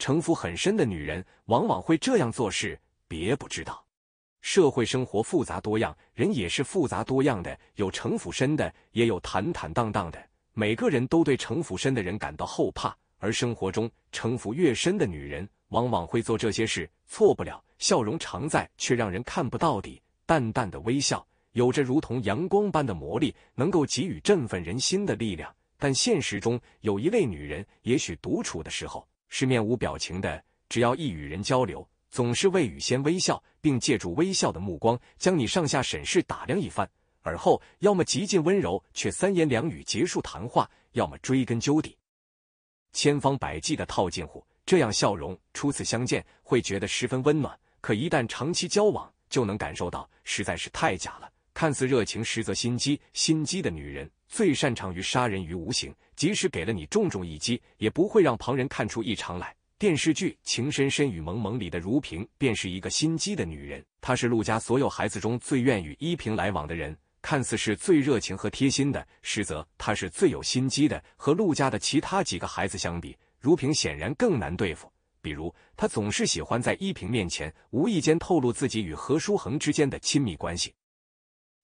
城府很深的女人往往会这样做事，别不知道。社会生活复杂多样，人也是复杂多样的，有城府深的，也有坦坦荡荡的。每个人都对城府深的人感到后怕，而生活中城府越深的女人，往往会做这些事，错不了。笑容常在，却让人看不到底。淡淡的微笑，有着如同阳光般的魔力，能够给予振奋人心的力量。但现实中有一类女人，也许独处的时候。是面无表情的，只要一与人交流，总是未雨先微笑，并借助微笑的目光将你上下审视、打量一番，而后要么极尽温柔，却三言两语结束谈话；要么追根究底，千方百计的套近乎。这样笑容，初次相见会觉得十分温暖，可一旦长期交往，就能感受到实在是太假了。看似热情，实则心机，心机的女人。最擅长于杀人于无形，即使给了你重重一击，也不会让旁人看出异常来。电视剧《情深深雨蒙蒙》里的如萍便是一个心机的女人。她是陆家所有孩子中最愿与依萍来往的人，看似是最热情和贴心的，实则她是最有心机的。和陆家的其他几个孩子相比，如萍显然更难对付。比如，她总是喜欢在依萍面前无意间透露自己与何书恒之间的亲密关系。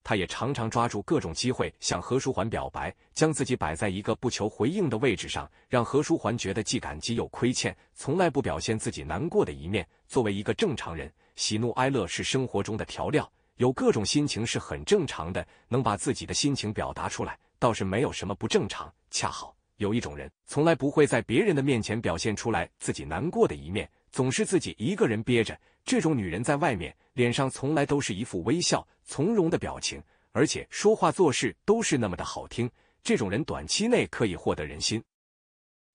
他也常常抓住各种机会向何书桓表白，将自己摆在一个不求回应的位置上，让何书桓觉得既感激又亏欠。从来不表现自己难过的一面。作为一个正常人，喜怒哀乐是生活中的调料，有各种心情是很正常的。能把自己的心情表达出来，倒是没有什么不正常。恰好有一种人，从来不会在别人的面前表现出来自己难过的一面，总是自己一个人憋着。这种女人在外面脸上从来都是一副微笑从容的表情，而且说话做事都是那么的好听。这种人短期内可以获得人心，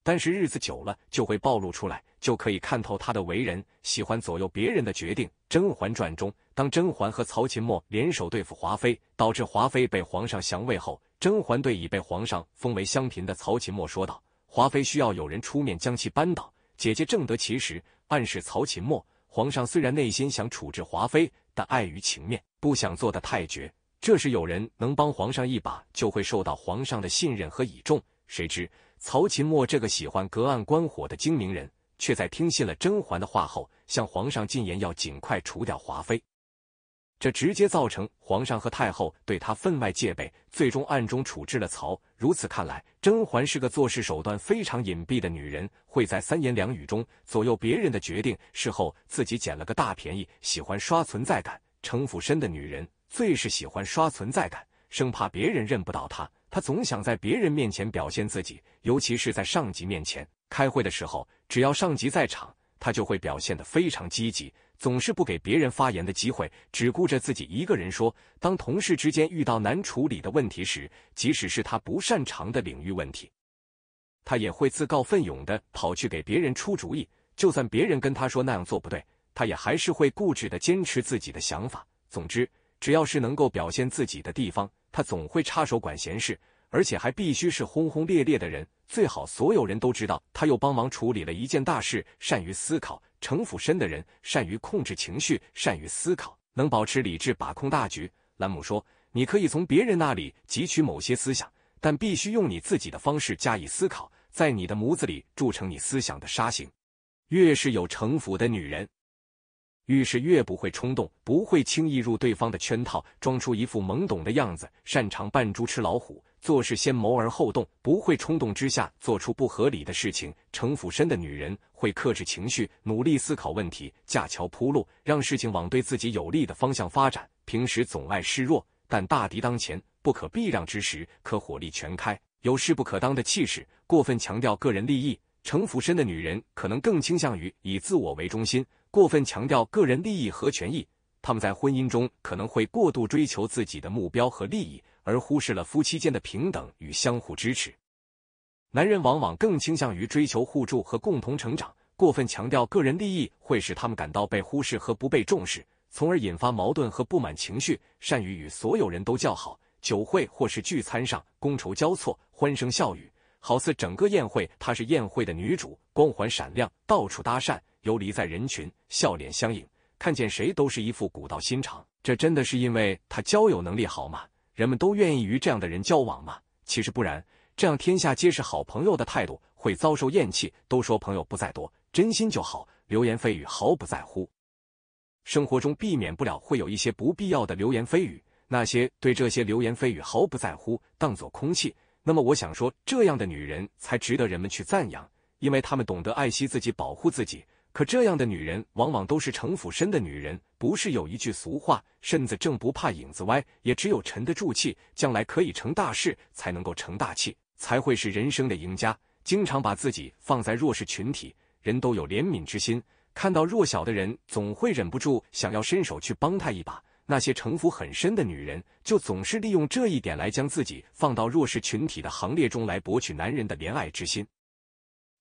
但是日子久了就会暴露出来，就可以看透她的为人，喜欢左右别人的决定。《甄嬛传》中，当甄嬛和曹琴墨联手对付华妃，导致华妃被皇上降位后，甄嬛对已被皇上封为香嫔的曹琴墨说道：“华妃需要有人出面将其扳倒，姐姐正得其时。”暗示曹琴墨。皇上虽然内心想处置华妃，但碍于情面，不想做得太绝。这时有人能帮皇上一把，就会受到皇上的信任和倚重。谁知曹琴墨这个喜欢隔岸观火的精明人，却在听信了甄嬛的话后，向皇上进言要尽快除掉华妃。这直接造成皇上和太后对他分外戒备，最终暗中处置了曹。如此看来，甄嬛是个做事手段非常隐蔽的女人，会在三言两语中左右别人的决定，事后自己捡了个大便宜。喜欢刷存在感、城府深的女人，最是喜欢刷存在感，生怕别人认不到她。她总想在别人面前表现自己，尤其是在上级面前。开会的时候，只要上级在场，她就会表现得非常积极。总是不给别人发言的机会，只顾着自己一个人说。当同事之间遇到难处理的问题时，即使是他不擅长的领域问题，他也会自告奋勇的跑去给别人出主意。就算别人跟他说那样做不对，他也还是会固执的坚持自己的想法。总之，只要是能够表现自己的地方，他总会插手管闲事。而且还必须是轰轰烈烈的人，最好所有人都知道他又帮忙处理了一件大事。善于思考、城府深的人，善于控制情绪，善于思考，能保持理智，把控大局。兰姆说：“你可以从别人那里汲取某些思想，但必须用你自己的方式加以思考，在你的模子里铸成你思想的沙型。”越是有城府的女人，遇事越不会冲动，不会轻易入对方的圈套，装出一副懵懂的样子，擅长扮猪吃老虎。做事先谋而后动，不会冲动之下做出不合理的事情。城府深的女人会克制情绪，努力思考问题，架桥铺路，让事情往对自己有利的方向发展。平时总爱示弱，但大敌当前、不可避让之时，可火力全开，有势不可当的气势。过分强调个人利益，城府深的女人可能更倾向于以自我为中心，过分强调个人利益和权益。他们在婚姻中可能会过度追求自己的目标和利益，而忽视了夫妻间的平等与相互支持。男人往往更倾向于追求互助和共同成长，过分强调个人利益会使他们感到被忽视和不被重视，从而引发矛盾和不满情绪。善于与所有人都叫好，酒会或是聚餐上，觥筹交错，欢声笑语，好似整个宴会她是宴会的女主，光环闪亮，到处搭讪，游离在人群，笑脸相迎。看见谁都是一副古道心肠，这真的是因为他交友能力好吗？人们都愿意与这样的人交往吗？其实不然，这样天下皆是好朋友的态度会遭受厌弃。都说朋友不在多，真心就好。流言蜚语毫不在乎，生活中避免不了会有一些不必要的流言蜚语，那些对这些流言蜚语毫不在乎，当作空气。那么我想说，这样的女人才值得人们去赞扬，因为她们懂得爱惜自己，保护自己。可这样的女人往往都是城府深的女人，不是有一句俗话“身子正不怕影子歪”？也只有沉得住气，将来可以成大事，才能够成大器，才会是人生的赢家。经常把自己放在弱势群体，人都有怜悯之心，看到弱小的人，总会忍不住想要伸手去帮他一把。那些城府很深的女人，就总是利用这一点来将自己放到弱势群体的行列中，来博取男人的怜爱之心。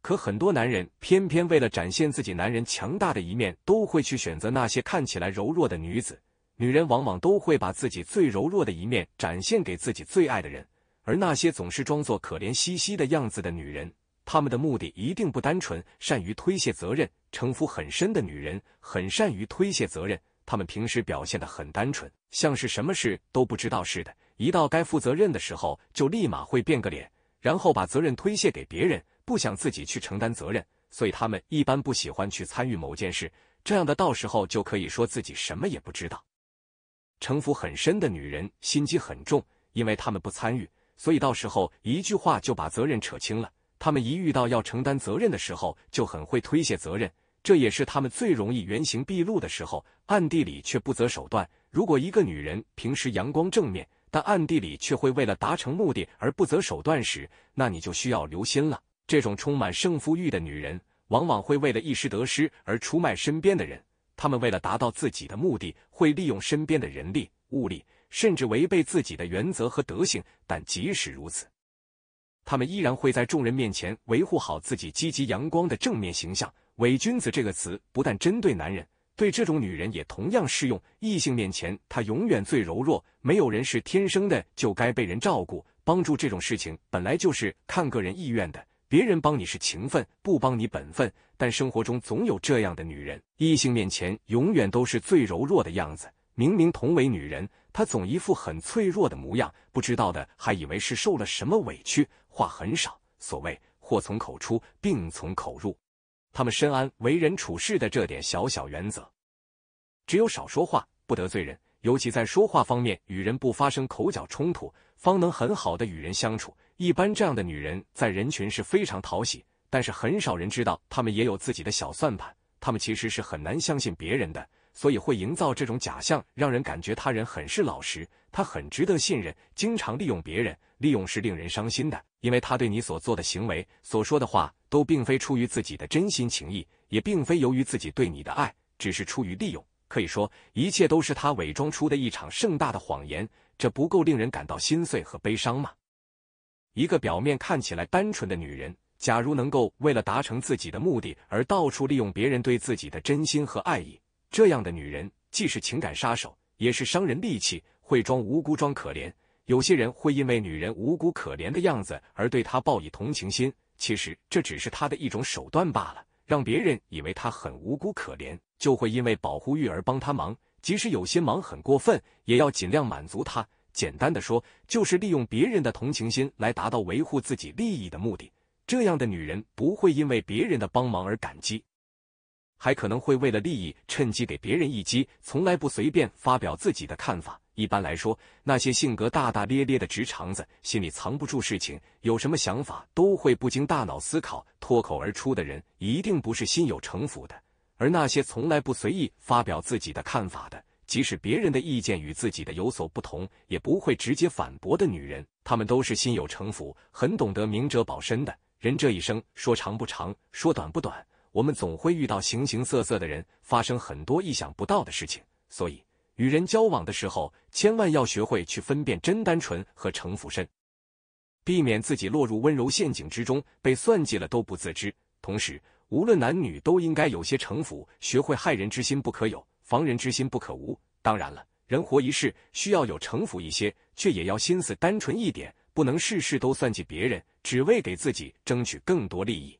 可很多男人偏偏为了展现自己男人强大的一面，都会去选择那些看起来柔弱的女子。女人往往都会把自己最柔弱的一面展现给自己最爱的人，而那些总是装作可怜兮兮的样子的女人，她们的目的一定不单纯。善于推卸责任、城府很深的女人，很善于推卸责任。她们平时表现得很单纯，像是什么事都不知道似的，一到该负责任的时候，就立马会变个脸，然后把责任推卸给别人。不想自己去承担责任，所以他们一般不喜欢去参与某件事。这样的，到时候就可以说自己什么也不知道。城府很深的女人，心机很重，因为他们不参与，所以到时候一句话就把责任扯清了。他们一遇到要承担责任的时候，就很会推卸责任，这也是他们最容易原形毕露的时候。暗地里却不择手段。如果一个女人平时阳光正面，但暗地里却会为了达成目的而不择手段时，那你就需要留心了。这种充满胜负欲的女人，往往会为了一时得失而出卖身边的人。他们为了达到自己的目的，会利用身边的人力、物力，甚至违背自己的原则和德性。但即使如此，他们依然会在众人面前维护好自己积极、阳光的正面形象。伪君子这个词不但针对男人，对这种女人也同样适用。异性面前，她永远最柔弱。没有人是天生的就该被人照顾、帮助。这种事情本来就是看个人意愿的。别人帮你是情分，不帮你本分。但生活中总有这样的女人，异性面前永远都是最柔弱的样子。明明同为女人，她总一副很脆弱的模样，不知道的还以为是受了什么委屈。话很少，所谓祸从口出，病从口入。他们深谙为人处事的这点小小原则，只有少说话，不得罪人。尤其在说话方面，与人不发生口角冲突，方能很好的与人相处。一般这样的女人在人群是非常讨喜，但是很少人知道她们也有自己的小算盘。她们其实是很难相信别人的，所以会营造这种假象，让人感觉他人很是老实，她很值得信任。经常利用别人，利用是令人伤心的，因为她对你所做的行为、所说的话，都并非出于自己的真心情意，也并非由于自己对你的爱，只是出于利用。可以说，一切都是他伪装出的一场盛大的谎言。这不够令人感到心碎和悲伤吗？一个表面看起来单纯的女人，假如能够为了达成自己的目的而到处利用别人对自己的真心和爱意，这样的女人既是情感杀手，也是伤人利器。会装无辜装可怜，有些人会因为女人无辜可怜的样子而对她抱以同情心，其实这只是她的一种手段罢了，让别人以为她很无辜可怜，就会因为保护欲而帮她忙。即使有些忙很过分，也要尽量满足她。简单的说，就是利用别人的同情心来达到维护自己利益的目的。这样的女人不会因为别人的帮忙而感激，还可能会为了利益趁机给别人一击。从来不随便发表自己的看法。一般来说，那些性格大大咧咧的直肠子，心里藏不住事情，有什么想法都会不经大脑思考脱口而出的人，一定不是心有城府的。而那些从来不随意发表自己的看法的。即使别人的意见与自己的有所不同，也不会直接反驳的女人，她们都是心有城府，很懂得明哲保身的人。这一生说长不长，说短不短，我们总会遇到形形色色的人，发生很多意想不到的事情。所以，与人交往的时候，千万要学会去分辨真单纯和城府深，避免自己落入温柔陷阱之中，被算计了都不自知。同时，无论男女，都应该有些城府，学会害人之心不可有。防人之心不可无，当然了，人活一世需要有城府一些，却也要心思单纯一点，不能事事都算计别人，只为给自己争取更多利益。